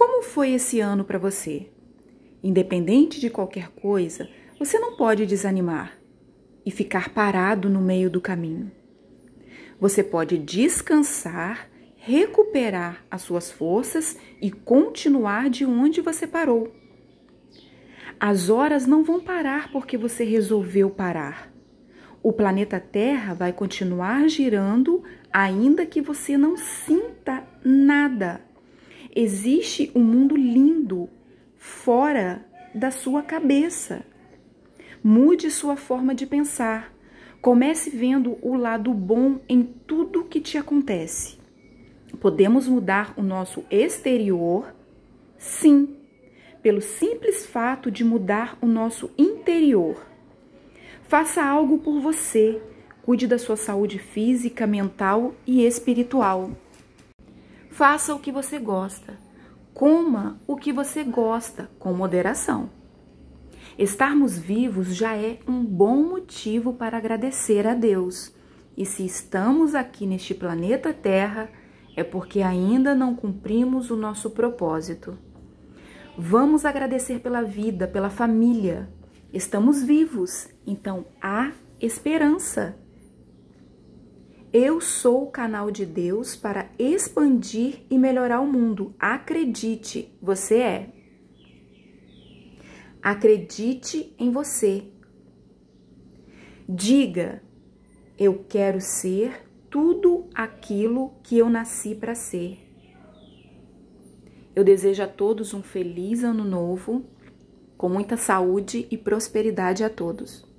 Como foi esse ano para você? Independente de qualquer coisa, você não pode desanimar e ficar parado no meio do caminho. Você pode descansar, recuperar as suas forças e continuar de onde você parou. As horas não vão parar porque você resolveu parar. O planeta Terra vai continuar girando, ainda que você não sinta nada Existe um mundo lindo fora da sua cabeça. Mude sua forma de pensar. Comece vendo o lado bom em tudo que te acontece. Podemos mudar o nosso exterior? Sim, pelo simples fato de mudar o nosso interior. Faça algo por você. Cuide da sua saúde física, mental e espiritual. Faça o que você gosta. Coma o que você gosta, com moderação. Estarmos vivos já é um bom motivo para agradecer a Deus. E se estamos aqui neste planeta Terra, é porque ainda não cumprimos o nosso propósito. Vamos agradecer pela vida, pela família. Estamos vivos, então há esperança. Eu sou o canal de Deus para expandir e melhorar o mundo. Acredite, você é. Acredite em você. Diga: Eu quero ser tudo aquilo que eu nasci para ser. Eu desejo a todos um feliz ano novo, com muita saúde e prosperidade a todos.